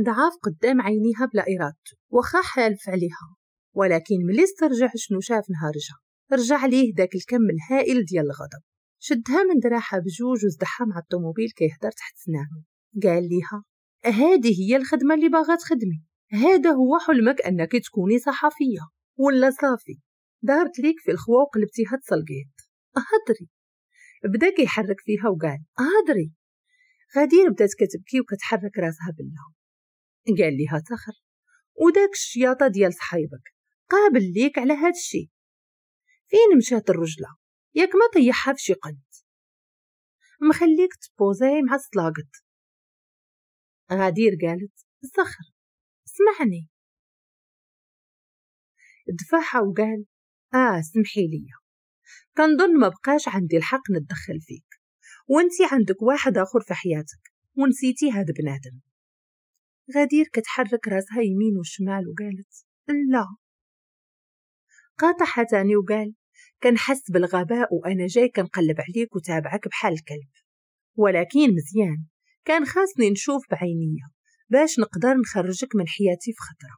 ضعاف قدام عينيها بلا إرادة وخا حالف عليها ولكن ملي استرجع شنو شاف نهار رجع رجع ليه داك الكم الهائل ديال الغضب شدها من دراعها بجوج وزدحها مع الطوموبيل كيهضر تحت سنانه قال ليها هادي هي الخدمه اللي باغا تخدمي هذا هو حلمك انك تكوني صحفيه ولا صافي دارت ليك في الخوا وقلبتيها تسلقيط هضري بدا كيحرك فيها وقال هضري غدير بدات كتبكي وكتحرك راسها بالله قال ليها تخر وداك الشياطة ديال صحيبك قابل ليك على هاد الشي فين مشات الرجلة ياك ما طيحها في شي قد مخليك تبوزي مع صلاقت غادير قالت صخر اسمعني دفعها وقال اه سمحي ليا كنظن ما بقاش عندي الحق نتدخل فيك وانتي عندك واحد اخر في حياتك ونسيتي هاد بنادم غدير كتحرك راسها يمين وشمال وقالت لا قاطع حتاني وقال كنحس بالغباء وأنا جاي كنقلب عليك وتابعك بحال الكلب ولكن مزيان كان خاصني نشوف بعينيا باش نقدر نخرجك من حياتي في خطرة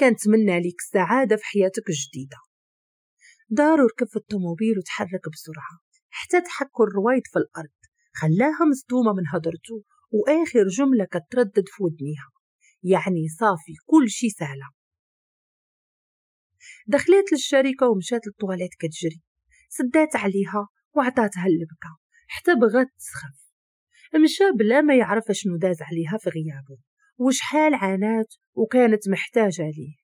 كنتمنى ليك السعادة في حياتك الجديدة دار ركب في الطوموبيل وتحرك بسرعة حتى تحكوا الرويد في الأرض خلاها مصدومة من هضرته وآخر جملة كتردد في ودنيها يعني صافي كل شي سهلة دخلت للشركة ومشات للطواليت كتجري سدات عليها وعطاتها اللبكة حتى بغات تسخف مشى بلا ما يعرف شنو داز عليها في غيابه حال عانات وكانت محتاجة ليه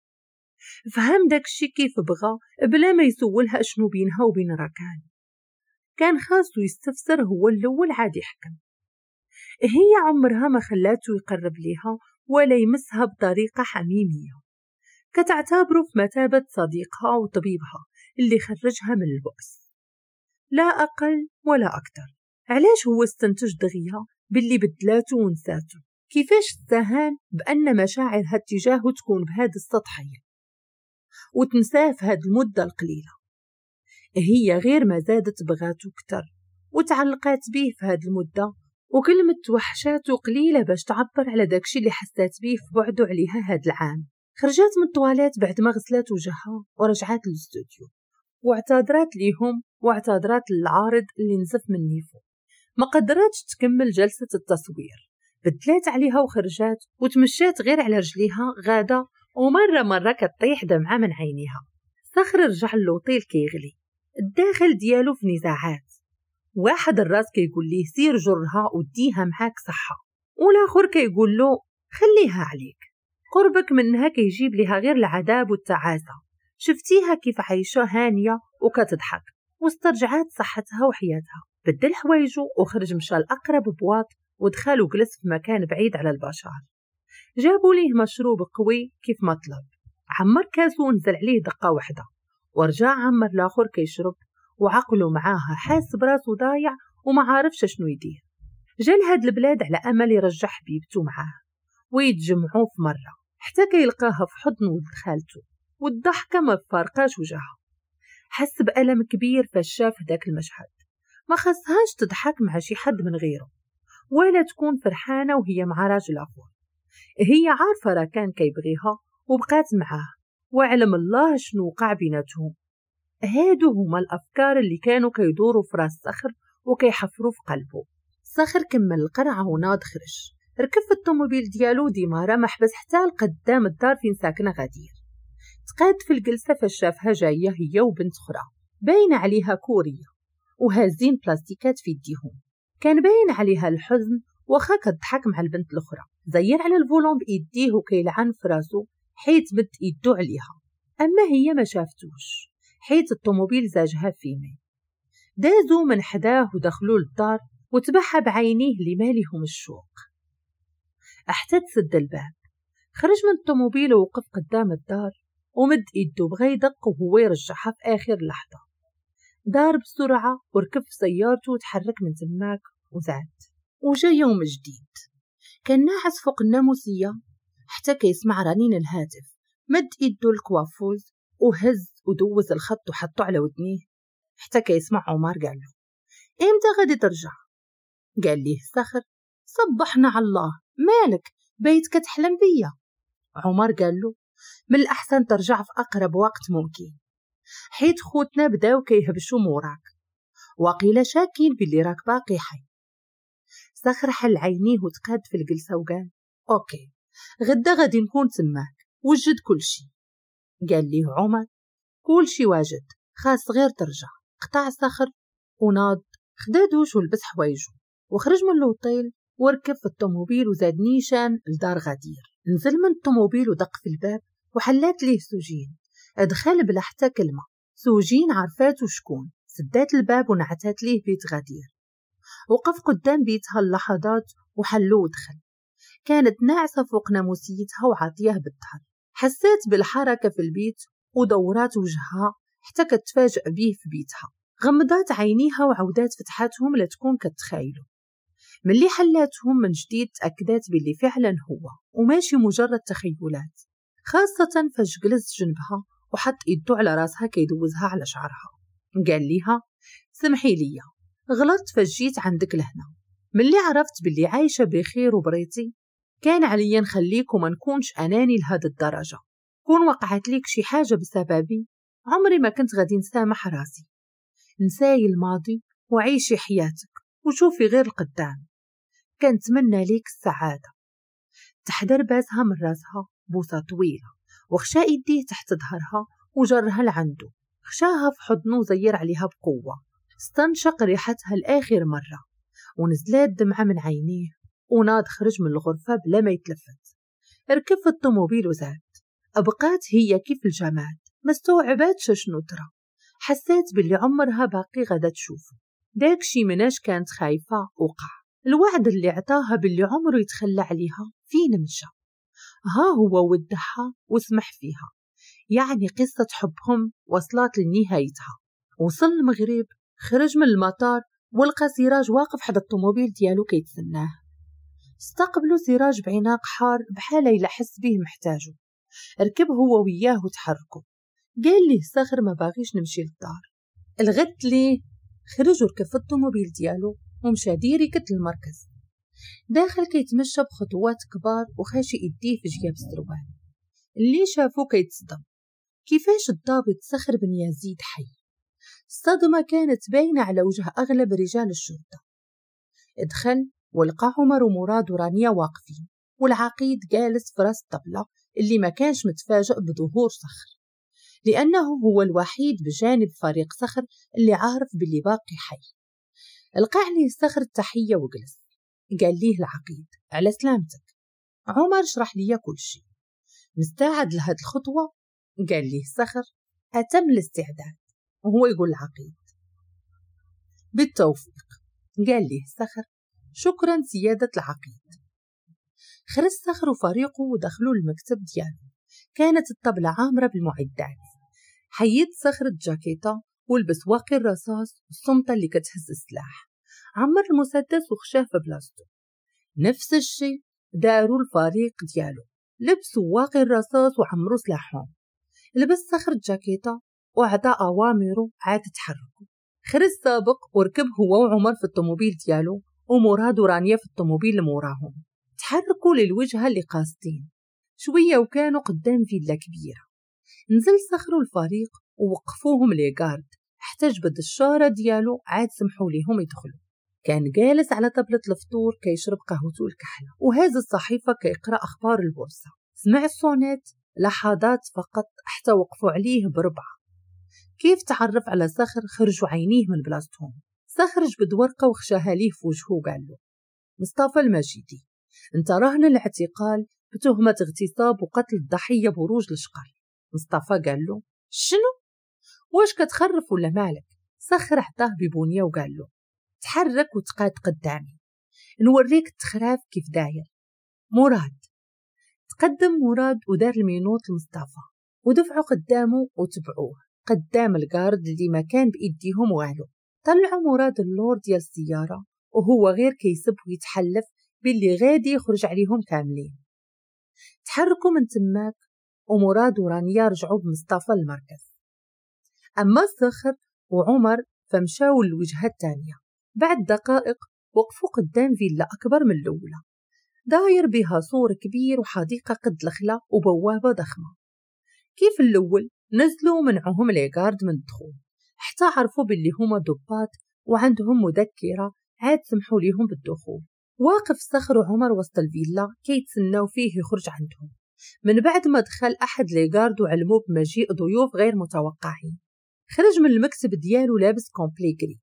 فهم داكشي كيف بغا بلا ما يسولها شنو بينها وبين راكان كان خاصو يستفسر هو الاول عاد يحكم هي عمرها ما خلاته يقرب ليها ولا يمسها بطريقة حميمية كتعتبره في مثابة صديقها وطبيبها اللي خرجها من البؤس لا أقل ولا أكثر علاش هو استنتج دغيا باللي بدلاته ونساته كيفاش تساهان بأن مشاعرها اتجاهه تكون بهذه السطحية وتنساه في هاد المدة القليلة هي غير ما زادت بغاته كتر وتعلقات بيه في هاد المدة وكلمة توحشاته قليلة باش تعبر على داكشي اللي حسات بيه في بعده عليها هاد العام خرجات من الطواليت بعد ما غسلات وجهها ورجعات للاستوديو واعتذرات ليهم واعتذرات للعارض اللي نزف من نيفو ما قدراتش تكمل جلسة التصوير بدلات عليها وخرجات وتمشات غير على رجليها غادة ومرة مرة كطيح دمعة من عينيها صخر رجع للوطيل كيغلي الداخل ديالو في نزاعات واحد الراس كيقول ليه سير جرها وديها معاك صحة والآخر كيقول له خليها عليك قربك منها كيجيب ليها غير العذاب والتعاسة شفتيها كيف عايشة هانية وكتضحك واسترجعات صحتها وحياتها بدل حوايجو وخرج مشى لأقرب بواط ودخل وجلس في مكان بعيد على البشر جابوا ليه مشروب قوي كيف ما طلب عمر كاسو ونزل عليه دقة واحدة ورجع عمر لاخر كيشرب وعقله معاها حاس براسه ضايع وما عارفش شنو يدير جا لهاد البلاد على أمل يرجع حبيبته معاه ويتجمعوا في مرة حتى كيلقاها في حضن ولد خالته والضحكة ما فارقاش وجهها حس بألم كبير فاش شاف هداك المشهد ما خصهاش تضحك مع شي حد من غيره ولا تكون فرحانة وهي مع راجل آخر هي عارفة راه كان كيبغيها وبقات معاه وعلم الله شنو وقع بيناتهم هادو هما الأفكار اللي كانوا كيدوروا في راس صخر وكيحفروا في قلبه صخر كمل القرعة وناض خرج ركب في الطوموبيل ديالو ديما ما محبس حتى لقدام الدار فين ساكنة غدير تقاد في الجلسة فاش شافها جاية هي وبنت أخرى باينة عليها كورية وهازين بلاستيكات في يديهم كان باين عليها الحزن وخا كضحك مع البنت الاخرى زير على الفولون بايديه وكيلعن في راسو حيت مد ايدو عليها اما هي ما شافتوش حيث الطوموبيل زاجها فيمي دازوا من حداه ودخلوا للدار وتبعها بعينيه لما الشوق احتد سد الباب خرج من الطوموبيل ووقف قدام الدار ومد ايده بغى يدق وهو يرجعها في اخر لحظه دار بسرعه وركب في سيارته وتحرك من تماك وزاد وجا يوم جديد كان ناعس فوق الناموسيه حتى كيسمع رنين الهاتف مد ايده الكوافوز وهز ودوز الخط وحطه على ودنيه احتكى يسمع عمر قال له إمتى غادي ترجع؟ قال ليه الصخر صبحنا على الله مالك بيتك تحلم بيا عمر قال له من الأحسن ترجع في أقرب وقت ممكن حيت خوتنا بداو كيهبشوا موراك وقيل شاكين باللي راك باقي حي صخر حل عينيه وتقاد في الجلسة وقال أوكي غدا غادي نكون تماك وجد كل شي قال ليه عمر كل شي واجد خاص غير ترجع قطع صخر وناض خدا دوش ولبس حوايجه وخرج من الوطيل وركب في الطوموبيل وزاد نيشان لدار غدير نزل من الطوموبيل ودق في الباب وحلات ليه سوجين دخل بلا حتى كلمة سوجين عرفاتو شكون سدات الباب ونعتات ليه بيت غدير وقف قدام بيتها اللحظات وحلو ودخل كانت ناعسة فوق ناموسيتها وعاطيه بالضحك حسيت بالحركة في البيت ودورات وجهها حتى كتفاجأ بيه في بيتها غمضات عينيها وعودات فتحاتهم لتكون كتخايلو ملي حلاتهم من جديد تأكدت باللي فعلا هو وماشي مجرد تخيلات خاصة فاش جلس جنبها وحط إيدو على راسها كيدوزها على شعرها قال ليها سمحي ليا غلطت فجيت عندك لهنا ملي عرفت باللي عايشة بخير وبريتي كان عليا نخليك وما نكونش أناني لهاد الدرجة كون وقعت ليك شي حاجة بسببي عمري ما كنت غادي نسامح راسي نساي الماضي وعيشي حياتك وشوفي غير القدام كنتمنى ليك السعادة تحضر باسها من راسها بوسة طويلة وخشا يديه تحت ظهرها وجرها لعندو خشاها في حضنه وزير عليها بقوة استنشق ريحتها لآخر مرة ونزلات دمعة من عينيه وناد خرج من الغرفة بلا ما يتلفت ركب في الطوموبيل وزاد بقات هي كيف الجماد ما استوعباتش شنو ترى حسات باللي عمرها باقي غدا تشوفه داك شي مناش كانت خايفة وقع الوعد اللي عطاها باللي عمره يتخلى عليها فين مشى ها هو ودها وسمح فيها يعني قصة حبهم وصلت لنهايتها وصل المغرب خرج من المطار ولقى سراج واقف حدا الطوموبيل ديالو كيتسناه استقبلوا سراج بعناق حار بحاله يلحس بيه محتاجه ركب هو وياه وتحركوا قال لي صخر ما باغيش نمشي للدار الغد لي خرج في الطوموبيل ديالو ومشى ديري كت المركز داخل كيتمشى بخطوات كبار وخاشي يديه في جياب السروال اللي شافو كيتصدم كيفاش الضابط صخر بن يزيد حي الصدمة كانت باينة على وجه أغلب رجال الشرطة دخل ولقى عمر ومراد ورانيا واقفين والعقيد جالس في راس الطبلة اللي ما كانش متفاجئ بظهور صخر لأنه هو الوحيد بجانب فريق صخر اللي عارف باللي باقي حي لقى عليه صخر التحية وجلس قال ليه العقيد على سلامتك عمر شرح لي كل شيء مستعد لهاد الخطوة قال ليه صخر أتم الاستعداد وهو يقول العقيد بالتوفيق قال ليه صخر شكرا سيادة العقيد خرستخر وفريقه ودخلوا المكتب دياله كانت الطبلة عامرة بالمعدات حيد صخرة جاكيتا ولبس واقي الرصاص والصمتة اللي كتهز السلاح عمر المسدس وخشاف في بلاصتو نفس الشي داروا الفريق ديالو لبسوا واقي الرصاص وعمروا سلاحهم لبس صخرة جاكيتا وعطى أوامره عاد تحركوا خرج السابق وركب هو وعمر في الطوموبيل ديالو ومراد رانيا في الطوموبيل موراهم تحركوا للوجهة اللي قاصدين شوية وكانوا قدام فيلا كبيرة نزل سخروا الفريق ووقفوهم لي غارد حتى جبد الشارة ديالو عاد سمحوا ليهم يدخلوا كان جالس على طبلة الفطور كيشرب قهوته الكحلة وهذا الصحيفة كيقرأ أخبار البورصة سمع الصونات لحظات فقط حتى وقفوا عليه بربعة كيف تعرف على سخر خرجوا عينيه من بلاصتهم استخرج بد ورقة وخشاها ليه في وجهه وقال له مصطفى المجيدي انت راهن الاعتقال بتهمة اغتصاب وقتل الضحية بروج الشقر مصطفى قال له شنو؟ واش كتخرف ولا مالك؟ سخر حطاه ببنية وقال له تحرك وتقاد قدامي نوريك التخراف كيف داير مراد تقدم مراد ودار المينوت لمصطفى ودفعوا قدامه وتبعوه قدام الجارد اللي ما كان بإيديهم والو طلعوا مراد اللور ديال السيارة وهو غير كيسب ويتحلف باللي غادي يخرج عليهم كاملين تحركوا من تماك ومراد ورانيا رجعوا بمصطفى للمركز أما الصخر وعمر فمشاو للوجهة الثانية بعد دقائق وقفوا قدام فيلا أكبر من الأولى داير بها سور كبير وحديقة قد الخلا وبوابة ضخمة كيف الأول نزلوا ومنعوهم ليغارد من الدخول حتى عرفوا باللي هما ضباط وعندهم مذكرة عاد سمحوا ليهم بالدخول واقف صخر عمر وسط الفيلا كيتسناو فيه يخرج عندهم من بعد ما دخل أحد ليغارد وعلموه بمجيء ضيوف غير متوقعين خرج من المكتب ديالو لابس كومبلي كري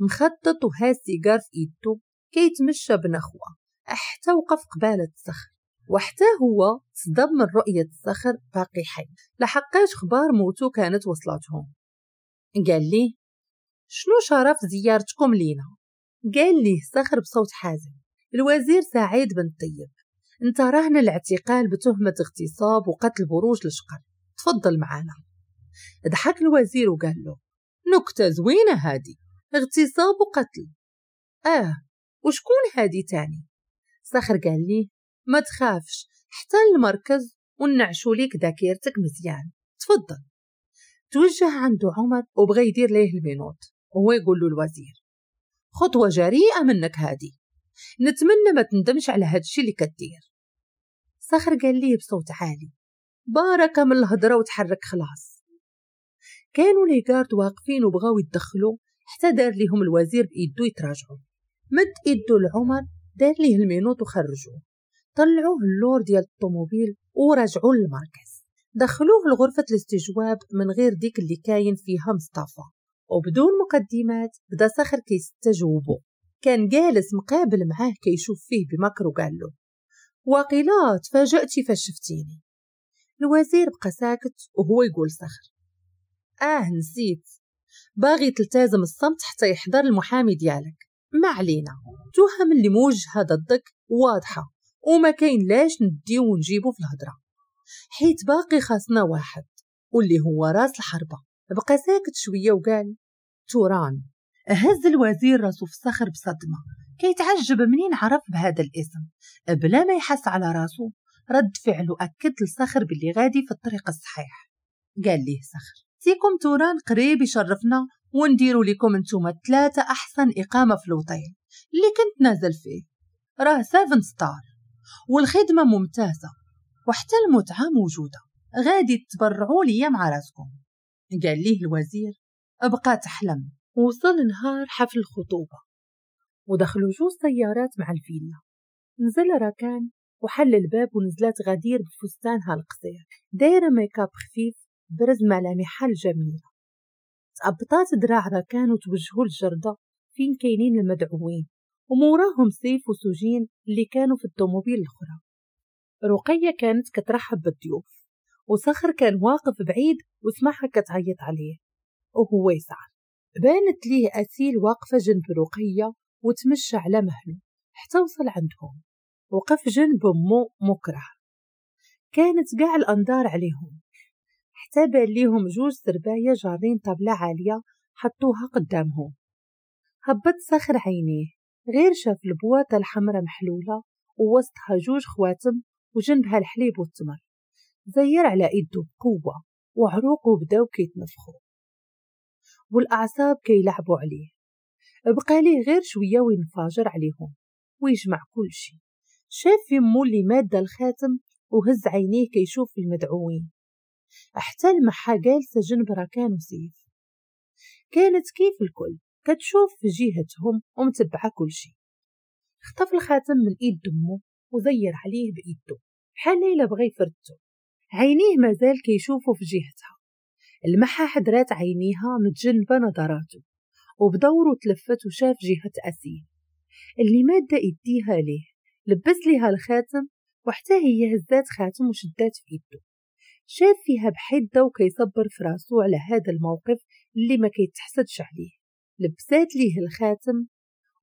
مخطط وهاز سيجار في ايدو كيتمشى بنخوة حتى وقف قبالة الصخر وحتى هو تصدم من رؤية الصخر باقي حي لحقاش خبار موتو كانت وصلتهم قال لي شنو شرف زيارتكم لينا قال لي صخر بصوت حازم الوزير سعيد بن طيب انت راهنا الاعتقال بتهمة اغتصاب وقتل بروج لشقر تفضل معانا ضحك الوزير وقال له نكتة زوينة هادي اغتصاب وقتل اه وشكون هادي تاني صخر قال لي ما تخافش حتى المركز ونعشو ليك ذاكرتك مزيان تفضل توجه عنده عمر وبغى يدير ليه البنوت وهو يقول له الوزير خطوة جريئة منك هادي نتمنى ما تندمش على هادشي اللي كدير صخر قال لي بصوت عالي بارك من الهضرة وتحرك خلاص كانوا ليغارد واقفين وبغاو يتدخلوا حتى دار ليهم الوزير بإيدو يتراجعوا مد إيدو لعمر دار ليه المينوت وخرجوه طلعوه اللور ديال الطوموبيل ورجعوه للمركز دخلوه لغرفة الاستجواب من غير ديك اللي كاين فيها مصطفى وبدون مقدمات بدا صخر كيستجوبه كان جالس مقابل معاه كيشوف فيه بمكر وقال له واقيلا تفاجأتي فاش شفتيني الوزير بقى ساكت وهو يقول سخر آه نسيت باغي تلتزم الصمت حتى يحضر المحامي ديالك ما علينا تهم اللي موجهة ضدك واضحة وما كاين لاش نديو ونجيبو في الهضرة حيت باقي خاصنا واحد واللي هو راس الحربة بقى ساكت شوية وقال توران هز الوزير راسو في الصخر بصدمة كيتعجب منين عرف بهذا الاسم بلا ما يحس على راسو رد فعله أكد لصخر باللي غادي في الطريق الصحيح قال ليه صخر سيكم توران قريب يشرفنا ونديروا لكم انتم ثلاثة أحسن إقامة في الوطيل اللي كنت نازل فيه راه سيفن ستار والخدمة ممتازة وحتى المتعة موجودة غادي تبرعوا ليا مع راسكم قال ليه الوزير ابقى تحلم وصل نهار حفل الخطوبة ودخلوا جوج سيارات مع الفيلا نزل راكان وحل الباب ونزلت غدير بفستانها القصير دايرة ميكاب خفيف برز ملامحها الجميلة تأبطات دراع راكان وتوجهوا للجردة فين كاينين المدعوين وموراهم سيف وسجين اللي كانوا في الطوموبيل الأخرى رقية كانت كترحب بالضيوف وصخر كان واقف بعيد وسمعها كتعيط عليه وهو يسعى بانت ليه أسيل واقفة جنب رقية وتمشى على مهله حتى وصل عندهم وقف جنب مو مكره كانت قاع الأنظار عليهم حتى بان ليهم جوج سرباية جارين طابلة عالية حطوها قدامهم هبط صخر عينيه غير شاف البواطة الحمراء محلولة ووسطها جوج خواتم وجنبها الحليب والتمر زير على إيده بقوة وعروقه بداو كيتنفخو والأعصاب كيلعبوا عليه بقى ليه غير شوية وينفاجر عليهم ويجمع كل شي شاف يمو اللي مادة الخاتم وهز عينيه كيشوف المدعوين حتى المحا جالسة جنب ركان وسيف كانت كيف الكل كتشوف في جهتهم ومتبعة كل شي خطف الخاتم من ايد دمه وزير عليه بإيده بحال ليلى بغا يفرتو عينيه مازال كيشوفو في جهتها المحا حدرات عينيها متجنبة نظراتو وبدورو تلفت وشاف جهة أسيل اللي مادة إديها ليه لبس ليها الخاتم وحتى هي هزات خاتم وشدات في إيده شاف فيها بحدة وكيصبر في راسو على هذا الموقف اللي ما كيتحسدش عليه لبسات ليه الخاتم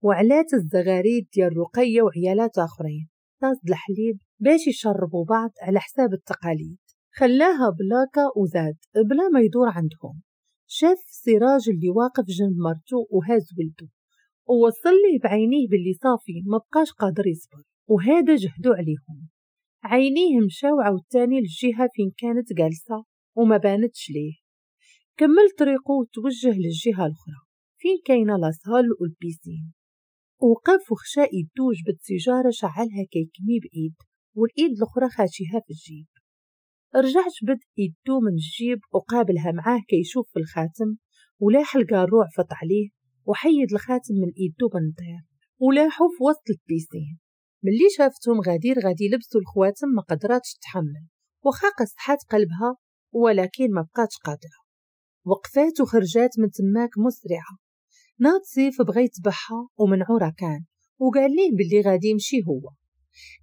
وعلات الزغاريد ديال رقية وعيالات آخرين طاس الحليب باش يشربوا بعض على حساب التقاليد خلاها بلاكا وزاد بلا ما يدور عندهم شاف سراج اللي واقف جنب مرتو وهاز ولده ووصل ليه بعينيه باللي صافي ما بقاش قادر يصبر وهذا جهدو عليهم عينيه مشاو عاوتاني للجهة فين كانت جالسة وما بانتش ليه كمل طريقه وتوجه للجهة الأخرى فين كاينة لاصال والبيسين وقف وخشى يدوج سيجارة شعلها كيكمي بإيد والإيد الأخرى خاشيها في الجيب رجع جبد إيدو من الجيب وقابلها معاه كيشوف في الخاتم ولاح القاروع فط عليه وحيد الخاتم من إيدو بنطير ولاحو في وسط البيسين ملي شافتهم غدير غادي لبسوا الخواتم ما قدراتش تحمل وخا صحات قلبها ولكن ما بقاتش قادرة وقفات وخرجات من تماك مسرعة سيف بغى يتبعها ومنعو ركان وقال ليه باللي غادي يمشي هو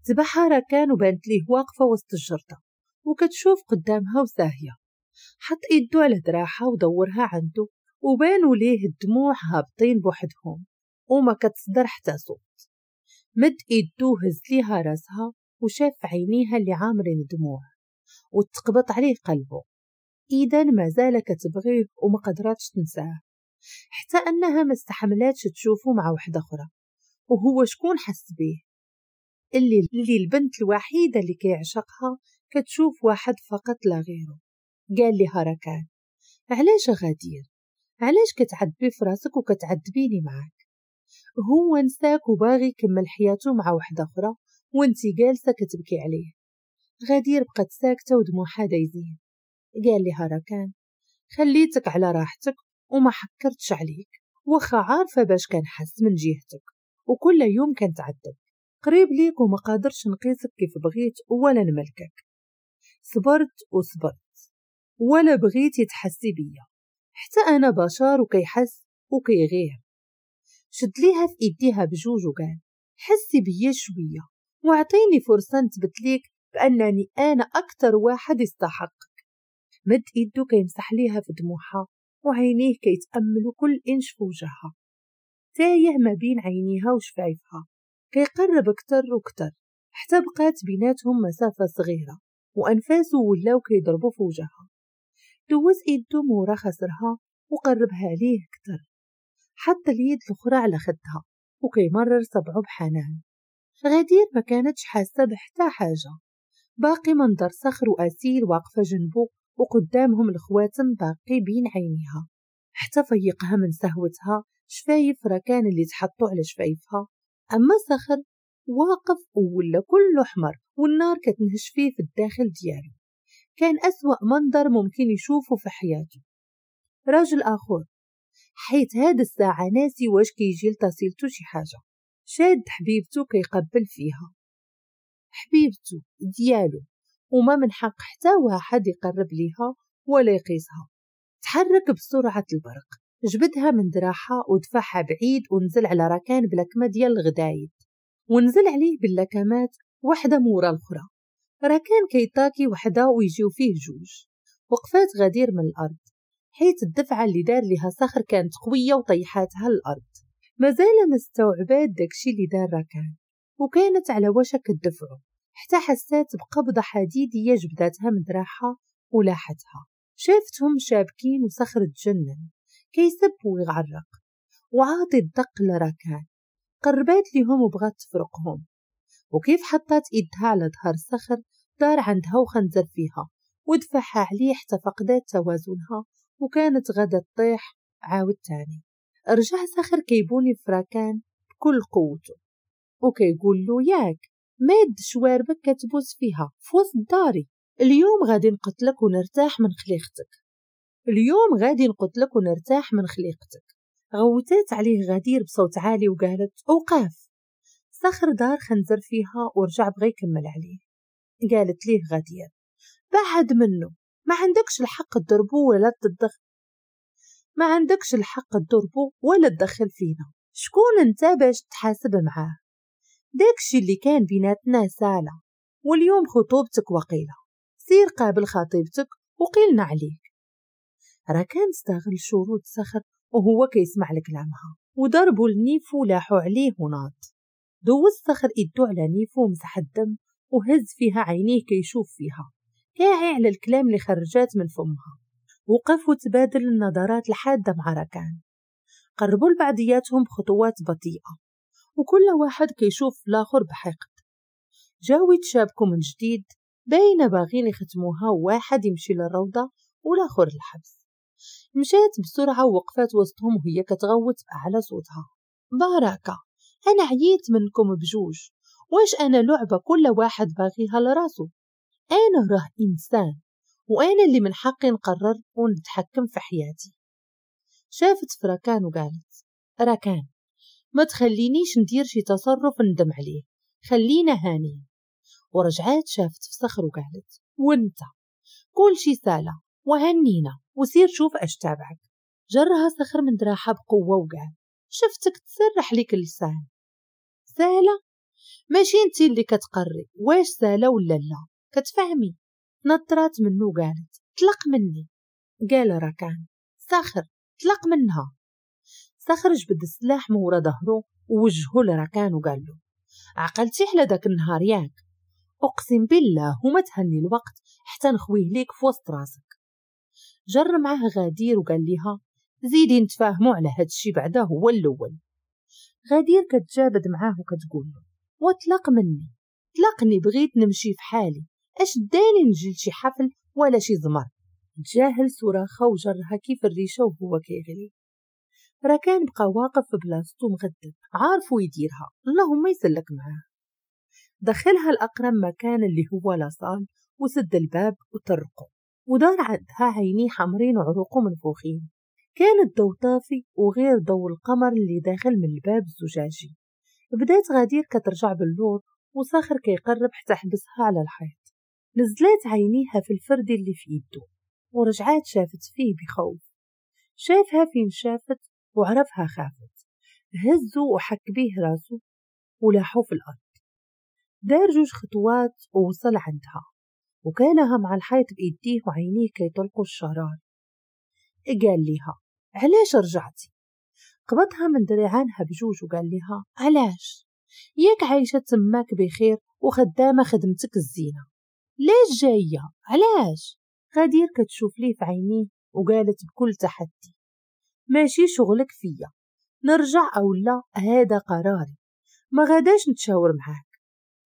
تبعها ركان وبانت ليه واقفة وسط الجرطة وكتشوف قدامها وساهية حط إيدو على دراعها ودورها عنده وبانوا ليه الدموع هابطين بوحدهم وما كتصدر حتى صوت مد إيدو هز ليها راسها وشاف عينيها اللي عامرين دموع وتقبط عليه قلبه إذا ما زال كتبغيه وما قدراتش تنساه حتى أنها ما استحملاتش تشوفه مع وحدة أخرى وهو شكون حس بيه اللي, اللي البنت الوحيدة اللي كيعشقها كتشوف واحد فقط لا غيره قال لي هركان علاش غدير علاش كتعذبي في راسك وكتعذبيني معاك هو نساك وباغي يكمل حياته مع وحدة أخرى وانتي جالسة كتبكي عليه غدير بقت ساكتة ودموعها دايزين قال لي هركان خليتك على راحتك وما حكرتش عليك وخا عارفة باش كان حس من جهتك وكل يوم كنت تعذب قريب ليك وما قادرش نقيسك كيف بغيت ولا نملكك صبرت وصبرت ولا بغيت يتحسي بيا حتى أنا بشار وكيحس وكيغير شد ليها في إيديها بجوج وقال حسي بيا شوية واعطيني فرصة نثبت ليك بأنني أنا اكثر واحد يستحقك مد إيدو كيمسح ليها في دموعها وعينيه كيتأملوا كل إنش في وجهها تايه ما بين عينيها وشفايفها كيقرب كتر وكتر حتى بقات بيناتهم مسافة صغيرة وأنفاسه ولاو كيضربو في وجهها دوز إيدو مورا خسرها وقربها ليه كتر حط اليد الأخرى على خدها وكيمرر صبعو بحنان غدير ما كانتش حاسة بحتى حاجة باقي منظر صخر وأسيل واقفة جنبو وقدامهم الخواتم باقي بين عينيها حتى فيقها من سهوتها شفايف ركان اللي تحطوا على شفايفها أما صخر واقف ولا كله حمر والنار كتنهش فيه في الداخل ديالو كان أسوأ منظر ممكن يشوفه في حياته راجل آخر حيت هاد الساعة ناسي واش كيجي لتصيلتو شي حاجة شاد حبيبتو كيقبل فيها حبيبتو ديالو وما من حق حتى واحد يقرب ليها ولا يقيسها تحرك بسرعة البرق جبدها من دراحة ودفعها بعيد ونزل على ركان بلكمة ديال الغدايد ونزل عليه باللكمات وحدة مورا الأخرى ركان كيطاكي وحدة ويجيو فيه جوج وقفات غدير من الأرض حيت الدفعة اللي دار لها صخر كانت قوية وطيحاتها الأرض مازال مستوعبات داكشي اللي دار ركان وكانت على وشك الدفعه حتى حسات بقبضة حديدية جبداتها من دراعها ولاحتها شافتهم شابكين وصخر تجنن كيسب ويغرق وعاطي الدق لركان قربات ليهم وبغات تفرقهم وكيف حطت إيدها على ظهر صخر دار عندها وخنزر فيها ودفعها عليه حتى فقدت توازنها وكانت غدا تطيح عاود تاني رجع صخر كيبوني فراكان بكل قوته وكيقول له ياك ماد شواربك كتبوس فيها في وسط داري اليوم غادي نقتلك ونرتاح من خليقتك اليوم غادي نقتلك ونرتاح من خليقتك غوتات عليه غدير بصوت عالي وقالت اوقاف سخر دار خنزر فيها ورجع بغى يكمل عليه قالت ليه غدير بعد منه ما عندكش الحق تضربو ولا تدخل ما عندكش الحق تضربو ولا تدخل فينا شكون انت باش تحاسب معاه داكشي اللي كان بيناتنا سالة واليوم خطوبتك وقيلة سير قابل خطيبتك وقيلنا عليك را كان استغل شروط سخر وهو كيسمع لكلامها وضربوا لنيفو لاحوا عليه وناط دوز سخر إدو على نيفو مسح الدم وهز فيها عينيه كيشوف فيها كاعي على الكلام اللي خرجات من فمها وقف وتبادل النظرات الحادة مع ركان قربوا لبعضياتهم بخطوات بطيئة وكل واحد كيشوف الآخر بحقد جاو يتشابكو من جديد باينة باغين يختموها واحد يمشي للروضة والآخر الحبس مشات بسرعة ووقفات وسطهم وهي كتغوت بأعلى صوتها باركة أنا عييت منكم بجوج واش أنا لعبة كل واحد باغيها لراسو أنا راه إنسان وأنا اللي من حقي نقرر ونتحكم في حياتي شافت فراكان وقالت راكان ما تخلينيش ندير شي تصرف ندم عليه خلينا هاني ورجعات شافت في صخر وقالت وانت كل شي سالة وهنينا وسير شوف اش تابعك جرها صخر من دراحة بقوة وقال شفتك تسرح ليك اللسان سالة ماشي انت اللي كتقري واش سالة ولا لا كتفهمي نطرات منو قالت طلق مني قال ركان صخر طلق منها استخرج السلاح من ورا ظهره ووجهه لركان وقال له عقلتي على داك النهار ياك أقسم بالله وما تهني الوقت حتى نخويه ليك في وسط راسك جر معاه غدير وقال ليها زيدي نتفاهموا على هادشي بعدا هو الأول غدير كتجابد معاه وكتقول له وطلق مني طلقني بغيت نمشي في حالي اش داني نجي لشي حفل ولا شي زمر جاهل صراخة وجرها كيف الريشة وهو كيغلي راكان بقى واقف في بلاصتو مغدد عارفو يديرها اللهم يسلك معاه دخلها الأقرب مكان اللي هو لاصال وسد الباب وطرقه ودار عندها عينيه حمرين وعروقه منفوخين كان الضو طافي وغير ضو القمر اللي داخل من الباب الزجاجي بدات غدير كترجع باللور وصاخر كيقرب حتى حبسها على الحيط نزلات عينيها في الفرد اللي في يدو ورجعات شافت فيه بخوف شافها فين شافت وعرفها خافت هزوا وحك بيه راسه ولاحوه في الأرض دار جوج خطوات ووصل عندها وكانها مع الحيط بإيديه وعينيه كيطلقوا الشرار قال ليها علاش رجعتي قبضها من دريعانها بجوج وقال ليها علاش ياك عايشة تماك بخير وخدامة خدمتك الزينة ليش جاية علاش غدير كتشوف ليه في عينيه وقالت بكل تحدي ماشي شغلك فيا نرجع أو لا هذا قراري ما غاداش نتشاور معاك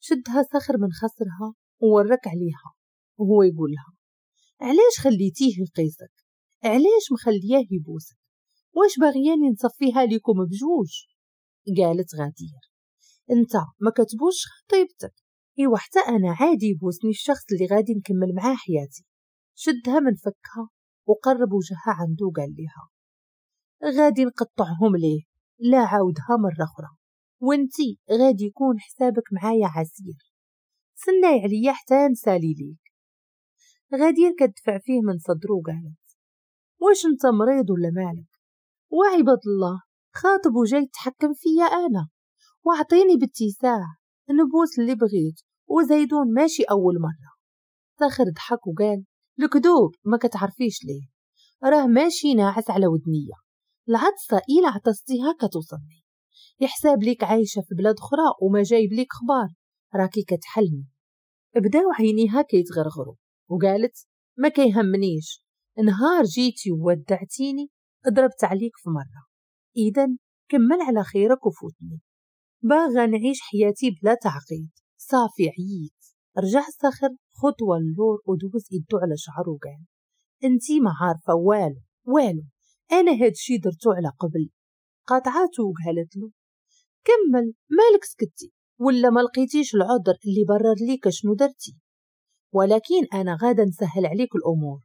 شدها سخر من خسرها وورك عليها وهو يقولها علاش خليتيه يقيسك علاش مخلياه يبوسك واش باغياني نصفيها لكم بجوج قالت غدير انت ما كتبوش خطيبتك ايوا حتى انا عادي يبوسني الشخص اللي غادي نكمل معاه حياتي شدها من فكها وقرب وجهها عنده وقال ليها غادي نقطعهم ليه لا عاودها مرة أخرى وانتي غادي يكون حسابك معايا عسير سناي عليا حتى نسالي ليك غادي كتدفع فيه من صدرو قالت واش انت مريض ولا مالك وعباد الله خاطب وجاي تحكم فيا انا واعطيني باتساع نبوس اللي بغيت وزيدون ماشي اول مره سخر ضحك وقال الكذوب ما كتعرفيش ليه راه ماشي ناعس على ودنيه العدسة إلى عطستي هكا توصلني يحساب ليك عايشة في بلاد أخرى وما جايب ليك خبار راكي كتحلمي بداو عيني هكا يتغرغروا وقالت ما كيهمنيش نهار جيتي وودعتيني ضربت عليك في مرة إذا كمل على خيرك وفوتني باغا نعيش حياتي بلا تعقيد صافي عييت رجع الصخر خطوة اللور ودوز يدو على شعره وقال انتي ما عارفة والو والو أنا هادشي درتو على قبل قاطعاتو وقالت له كمل مالك سكتي ولا ما لقيتيش العذر اللي برر ليك شنو درتي ولكن أنا غادا نسهل عليك الأمور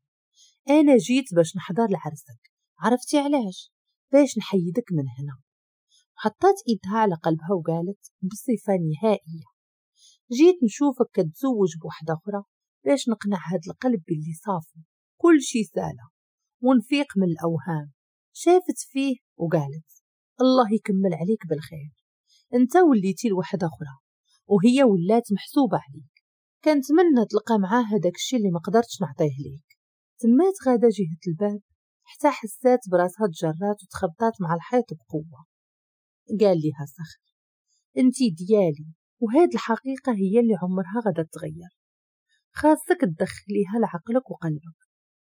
أنا جيت باش نحضر لعرسك عرفتي علاش باش نحيدك من هنا حطات إيدها على قلبها وقالت بصفة نهائية جيت نشوفك كتزوج بوحدة أخرى باش نقنع هاد القلب باللي صافي كل شي سالة ونفيق من الأوهام شافت فيه وقالت الله يكمل عليك بالخير انت وليتي لوحدة أخرى وهي ولات محسوبة عليك كنتمنى تلقى معاه هداك الشي اللي ما قدرتش نعطيه ليك تمات غادا جهة الباب حتى حسات براسها تجرات وتخبطات مع الحيط بقوة قال ليها صخر انتي ديالي وهاد الحقيقة هي اللي عمرها غدا تغير خاصك تدخليها لعقلك وقلبك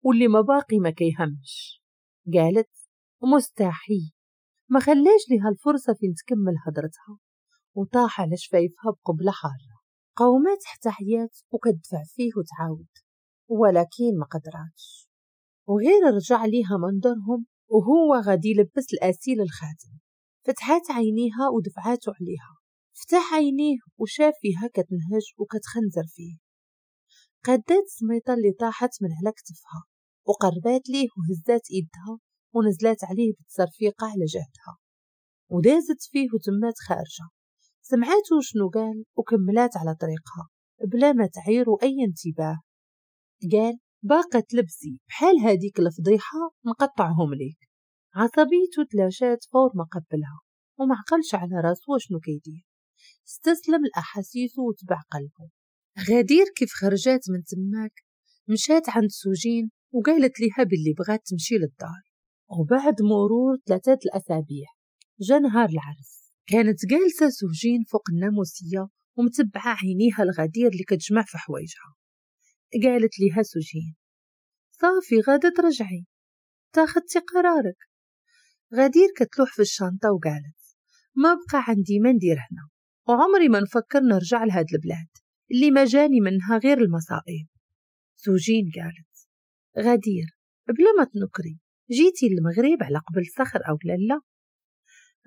واللي ما باقي ما كيهمش قالت مستحيل ما خلاش لها الفرصة فين تكمل هضرتها وطاح على شفايفها بقبلة حارة قومات حتى حيات وكدفع فيه وتعاود ولكن ما قدراتش وغير رجع ليها منظرهم وهو غادي يلبس الأسيل الخاتم فتحات عينيها ودفعاتو عليها فتح عينيه وشاف فيها كتنهج وكتخنزر فيه قدات سميطة اللي طاحت من على كتفها وقربات ليه وهزات إيدها ونزلات عليه بالتصرفيقة على جهتها ودازت فيه وتمات خارجة سمعته شنو قال وكملات على طريقها بلا ما تعير أي انتباه قال باقة لبسي بحال هاديك الفضيحة نقطعهم ليك عصبيته تلاشات فور ما قبلها وما عقلش على راسو شنو كيدير استسلم لأحاسيسه وتبع قلبه غادير كيف خرجات من تماك مشات عند سوجين وقالت ليها باللي بغات تمشي للدار وبعد مرور ثلاثة الأسابيع جا نهار العرس كانت جالسة سوجين فوق الناموسية ومتبعة عينيها الغدير اللي كتجمع في حوايجها قالت ليها سوجين صافي غادة ترجعي تاخدتي قرارك غدير كتلوح في الشنطة وقالت ما بقى عندي ما ندير هنا وعمري ما نفكر نرجع لهاد البلاد اللي ما جاني منها غير المصائب سوجين قالت غدير بلا ما تنكري جيتي للمغرب على قبل صخر أو لا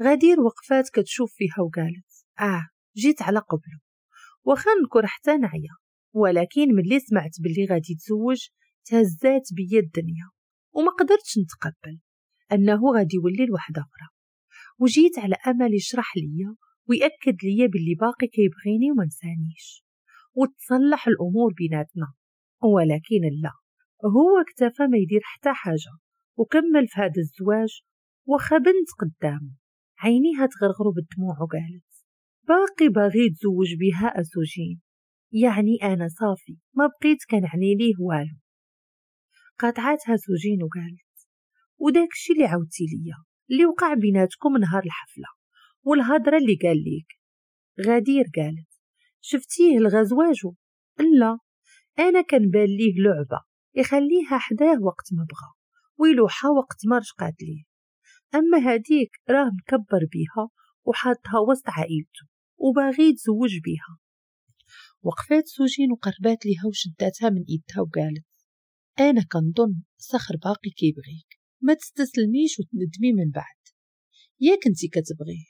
غدير وقفات كتشوف فيها وقالت آه جيت على قبله واخا نكر حتى نعيا ولكن ملي سمعت بلي غادي تزوج تهزات بيا الدنيا وما قدرتش نتقبل أنه غادي يولي لوحدة أخرى وجيت على أمل يشرح ليا ويأكد ليا باللي باقي كيبغيني وما نسانيش وتصلح الأمور بيناتنا ولكن لا هو اكتفى ما يدير حتى حاجة وكمل في هذا الزواج وخبنت بنت قدامه عينيها تغرغروا بالدموع وقالت باقي باغي يتزوج بها أسوجين يعني أنا صافي ما بقيت كنعني ليه والو قاطعتها سوجين وقالت وداك الشي اللي عودتي ليا اللي وقع بيناتكم نهار الحفلة والهضرة اللي قال ليك غدير قالت شفتيه الغزواجو لا انا كنبان ليه لعبه يخليها حداه وقت ما بغى ويلوحها وقت ما رشقات ليه أما هديك راه مكبر بيها وحاطها وسط عائلته وباغي يتزوج بيها وقفات سوجين وقربات ليها وشداتها من ايدها وقالت انا كنظن صخر باقي كيبغيك ما تستسلميش وتندمي من بعد ياك كنتي كتبغيه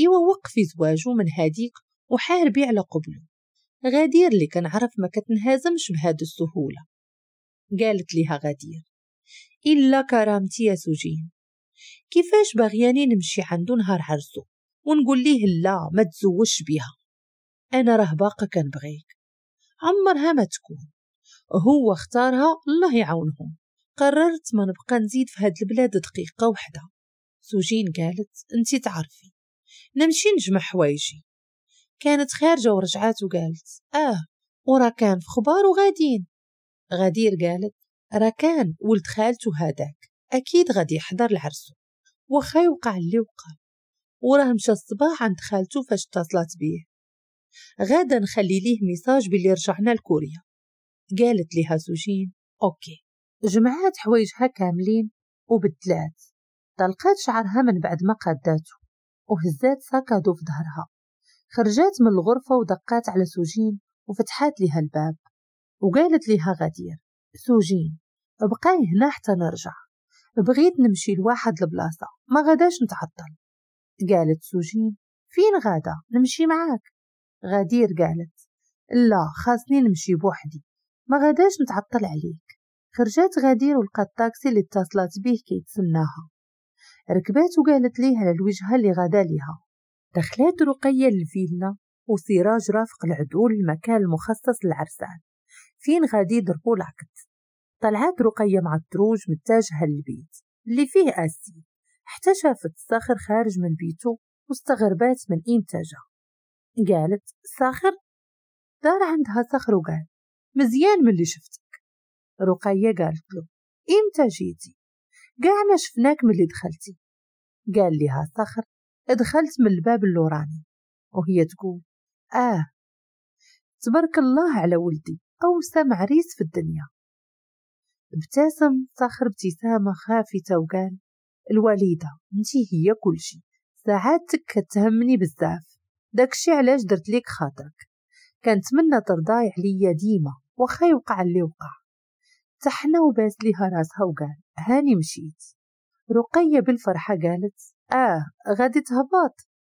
ايوا وقفي زواجو من هديك وحاربي على قبله غدير اللي كنعرف ما كتنهزمش بهاد السهوله قالت لها غدير إلا كرامتي يا سجين كيفاش باغياني نمشي عندو نهار عرسو ونقول ليه لا ما تزوجش بها أنا راه باقا كنبغيك عمرها ما تكون هو اختارها الله يعاونهم قررت ما نبقى نزيد في هاد البلاد دقيقة وحدة سجين قالت انتي تعرفي نمشي نجمع حوايجي كانت خارجة ورجعات وقالت اه ورا كان في خبار وغادين غدير قالت راكان ولد خالته هذاك أكيد غادي يحضر لعرسو واخا يوقع اللي وقع وراه مشى الصباح عند خالته فاش اتصلت بيه غادا نخلي ليه ميساج بلي رجعنا لكوريا قالت ليها زوجين اوكي جمعات حوايجها كاملين وبدلات طلقات شعرها من بعد ما قاداتو وهزات ساكادو في ظهرها خرجات من الغرفة ودقات على سوجين وفتحات لها الباب وقالت ليها غدير سوجين بقاي هنا حتى نرجع بغيت نمشي لواحد البلاصة ما غداش نتعطل قالت سوجين فين غادا نمشي معاك غدير قالت لا خاصني نمشي بوحدي ما غداش نتعطل عليك خرجات غدير ولقات الطاكسي اللي اتصلات بيه كيتسناها ركبات وقالت ليها على الوجهه اللي غدا ليها دخلات رقيه للفيلا وسراج رافق العدول للمكان المخصص للعرسان فين غادي يضربوا العقد طلعت رقية مع الدروج متجهة للبيت اللي فيه آسي حتى شافت الساخر خارج من بيته واستغربت من إيم تجا قالت ساخر دار عندها صخر وقال مزيان من اللي شفتك رقية قالت له إيم جيتي قاع ما شفناك من اللي دخلتي قال لها صخر دخلت من الباب اللوراني وهي تقول آه تبارك الله على ولدي أوسم عريس في الدنيا ابتسم صخر ابتسامة خافتة وقال الوالدة انتي هي كل شي ساعاتك كتهمني بزاف داكشي علاش درت ليك خاطرك كنتمنى ترضاي عليا ديما وخا يوقع اللي وقع تحنا وباس ليها راسها وقال هاني مشيت رقية بالفرحة قالت آه غادي تهبط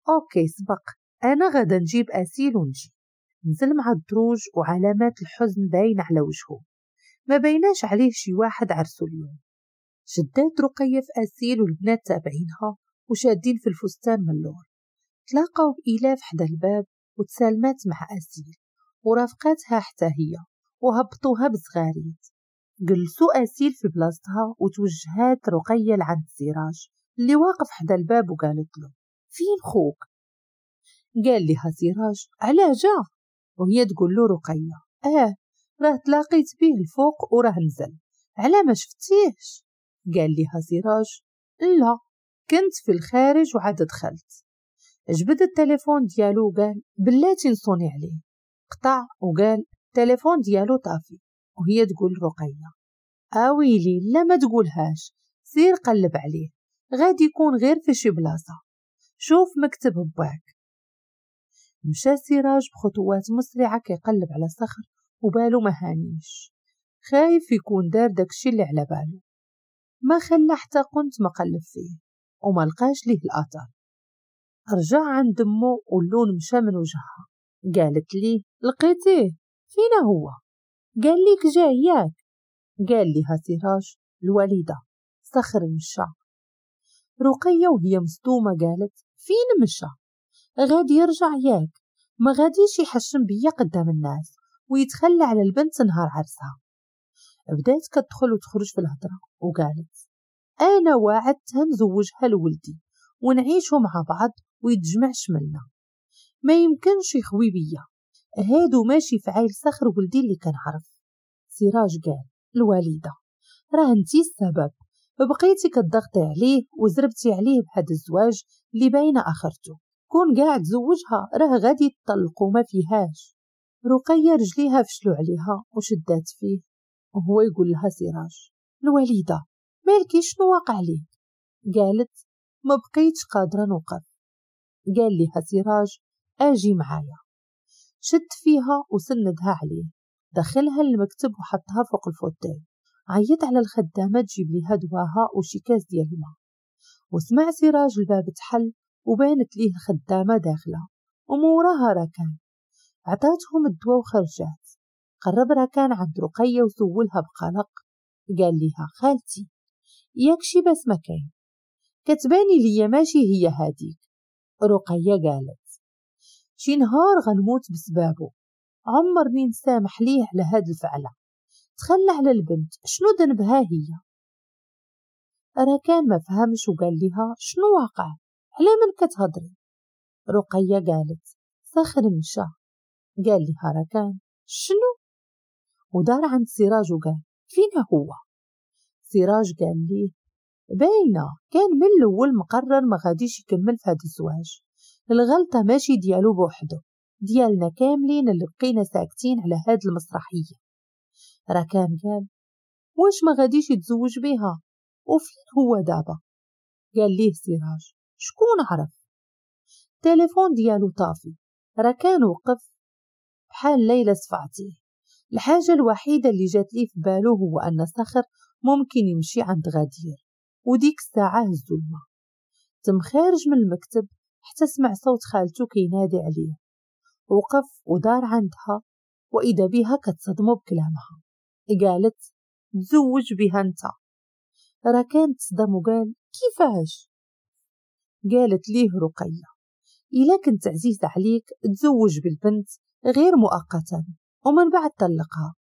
أوكي سبق أنا غادا نجيب أسيل ونجي نزل مع الدروج وعلامات الحزن باينة على وجهه ما بيناش عليه شي واحد عرسو اليوم جدات رقية في أسيل والبنات تابعينها وشادين في الفستان من اللور تلاقوا بإلاف حدا الباب وتسالمات مع أسيل ورافقاتها حتى هي وهبطوها بصغاريت جلسوا أسيل في بلاصتها وتوجهات رقية لعند سراج اللي واقف حدا الباب وقالت له فين خوك قال لها سراج علاه جا وهي تقول له رقية آه راه تلاقيت بيه الفوق وراه نزل على ما شفتيهش قال لها سراج لا كنت في الخارج وعاد دخلت جبد التليفون ديالو وقال بلاتي نصوني عليه قطع وقال التليفون ديالو طافي وهي تقول رقية آويلي آه لا ما تقولهاش سير قلب عليه غادي يكون غير في شي بلاصة شوف مكتب باك مشى سراج بخطوات مسرعة كيقلب على صخر وبالو مهانيش خايف يكون دار داكشي اللي على بالو ما خلى حتى قنت ما قلب فيه وما لقاش ليه الأثر رجع عند مو واللون مشى من وجهها قالت ليه لقيتيه فينا هو قال ليك جاي ياك قال ليها سراج الوالدة صخر مشى رقية وهي مصدومة قالت فين مشى غادي يرجع ياك ما غاديش يحشم بيا قدام الناس ويتخلى على البنت نهار عرسها بدات كتدخل وتخرج في الهضره وقالت انا وعدتها نزوجها لولدي ونعيشوا مع بعض ويتجمع شملنا ما يمكنش يخوي بيا هادو ماشي في عيل سخر ولدي اللي كنعرف سراج قال الوالده راه انتي السبب بقيتي كتضغطي عليه وزربتي عليه بهذا الزواج اللي باينه اخرته كون قاعد زوجها راه غادي تطلق وما فيهاش رقية رجليها فشلو عليها وشدات فيه وهو يقول لها سراج الوالدة مالكي شنو واقع ليك قالت ما بقيتش قادرة نوقف قال لها سراج اجي معايا شد فيها وسندها عليه دخلها للمكتب وحطها فوق الفوتيل عيط على الخدامة تجيب ليها دواها وشي كاس ديال الماء وسمع سراج الباب تحل وبانت ليه الخدامة داخلة وموراها راكان عطاتهم الدواء وخرجات قرب راكان عند رقية وسولها بقلق قال ليها خالتي ياك شي بس ما كاين كتباني ليا ماشي هي هاديك رقية قالت شي نهار غنموت بسبابو عمرني نسامح ليه على هاد الفعلة تخلى على البنت شنو ذنبها هي راكان ما فهمش وقال لها شنو واقع على من كتهضري رقية قالت فاخر مشى قال لي هركان شنو ودار عند سراج وقال فينا هو سراج قال لي باينة كان من الأول مقرر ما غاديش يكمل في هذا الزواج الغلطة ماشي ديالو بوحدو ديالنا كاملين اللي بقينا ساكتين على هاد المسرحية راكان قال واش ما غاديش يتزوج بها وفين هو دابا قال ليه سراج شكون عرف التليفون ديالو طافي كان وقف بحال ليلى صفعتيه الحاجة الوحيدة اللي جات لي في بالو هو أن صخر ممكن يمشي عند غدير وديك الساعة الماء تم خارج من المكتب حتى سمع صوت خالته كينادي عليه وقف ودار عندها وإذا بها كتصدمو بكلامها قالت تزوج بها انت راه كان تصدم وقال كيفاش قالت ليه رقية إلا كنت عزيز عليك تزوج بالبنت غير مؤقتا ومن بعد طلقها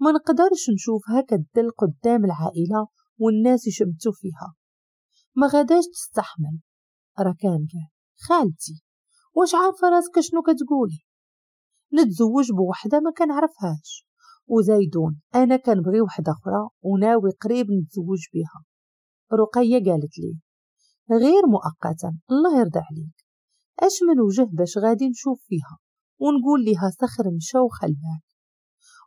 ما نقدرش هكا الدل قدام العائلة والناس يشمتوا فيها ما غداش تستحمل ركان قال خالتي واش عارفة راسك شنو كتقولي نتزوج بوحدة ما كنعرفهاش وزايدون أنا كنبغي وحدة أخرى وناوي قريب نتزوج بها رقية قالت لي غير مؤقتا الله يرضى عليك اش وجه باش غادي نشوف فيها ونقول لها سخر مشى وخلاك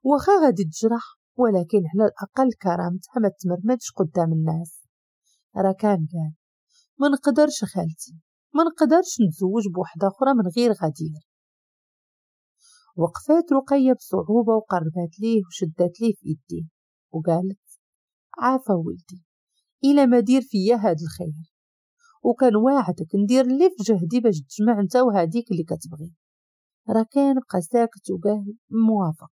واخا غادي تجرح ولكن على الاقل كرامتها ما تمرمدش قدام الناس راكان قال ما نقدرش خالتي ما نقدرش نتزوج بوحده اخرى من غير غدير وقفات رقيه بصعوبه وقربت ليه وشدت ليه في يديه وقالت عافا ولدي إلى ما دير فيا هاد الخير وكان واعدك ندير اللي في جهدي باش تجمع انت وهاديك اللي كتبغي راه كان بقى ساكت وقال موافق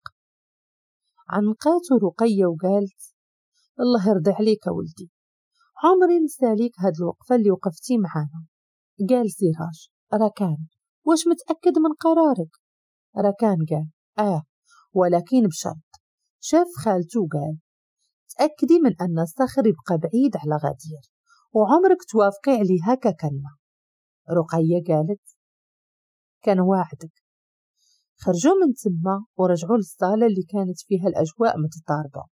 عنقاتو رقية وقالت الله يرضي عليك ولدي عمري نساليك هاد الوقفة اللي وقفتي معانا قال سراج ركان واش متأكد من قرارك ركان قال آه ولكن بشرط شاف خالته قال تأكدي من أن الصخر يبقى بعيد على غدير وعمرك توافقي عليها ككلمة رقية قالت كان واعدك خرجوا من تما ورجعوا للصالة اللي كانت فيها الأجواء متضاربة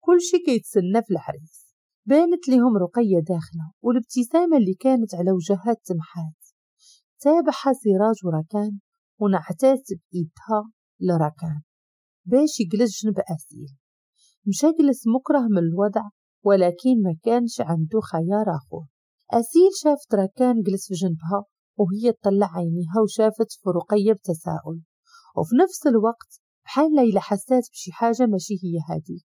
كل شي كيتسنى في الحريس بانت لهم رقية داخلة والابتسامة اللي كانت على وجهها تمحات تابعها سراج وركان ونعتات بإيدها لركان باش يجلس جنب أسيل مشى جلس مكره من الوضع ولكن ما كانش عنده خيار آخر أسيل شافت ركان جلس في جنبها وهي تطلع عينيها وشافت فروقية بتساؤل وفي نفس الوقت بحال ليلى حسات بشي حاجة ماشي هي هاديك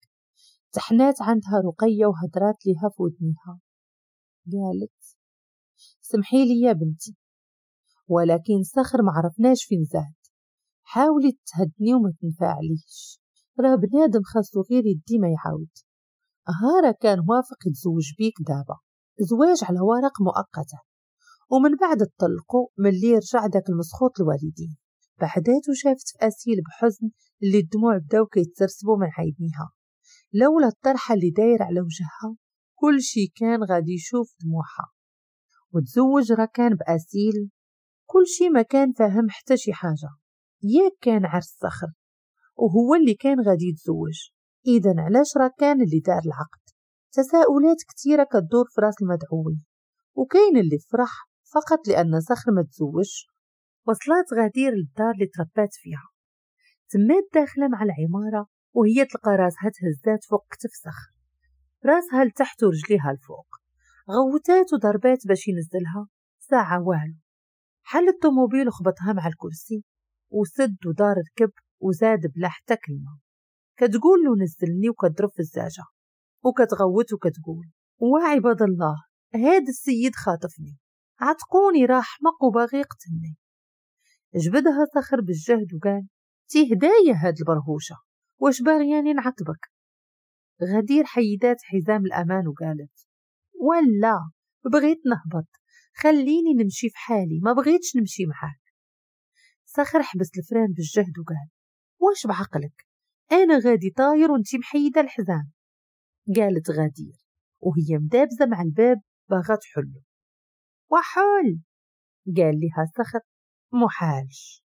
تحنات عندها رقية وهدرات ليها في ودنيها قالت سمحي لي يا بنتي ولكن صخر معرفناش فين زاد حاولي تهدني وما تنفعليش راه بنادم خاصو غير يدي ما يعاود هارا كان موافق يتزوج بيك دابا زواج على ورق مؤقتة ومن بعد تطلقوا ملي رجع داك المسخوط الوالدين بعداتو شافت في أسيل بحزن اللي الدموع بداو كيتسرسبوا من عينيها لولا الطرحة اللي داير على وجهها كل شي كان غادي يشوف دموعها وتزوج را بأسيل كل شي ما كان فاهم حتى شي حاجة ياك كان عرس صخر وهو اللي كان غادي يتزوج إذا علاش راه كان اللي دار العقد تساؤلات كتيرة كدور في راس المدعوين وكاين اللي فرح فقط لأن سخر ما تزوج وصلات غدير للدار اللي تربات فيها تمات داخلة مع العمارة وهي تلقى راسها تهزات فوق كتف صخر راسها لتحت ورجليها لفوق غوتات وضربات باش ينزلها ساعة والو حل الطوموبيل وخبطها مع الكرسي وسد ودار ركب وزاد بلا حتى كلمة كتقول له نزلني وكضرب في الزاجة وكتغوت وكتقول وعباد الله هاد السيد خاطفني عتقوني راه حمق وباغي يقتلني جبدها صخر بالجهد وقال تهدايا هاد البرهوشة واش باغياني نعطبك غدير حيدات حزام الأمان وقالت ولا بغيت نهبط خليني نمشي في حالي ما بغيتش نمشي معاك صخر حبس الفران بالجهد وقال واش بعقلك أنا غادي طاير وأنت محيدة الحزام قالت غدير وهي مدابزة مع الباب باغا تحلو وحل قال لها سخط محالش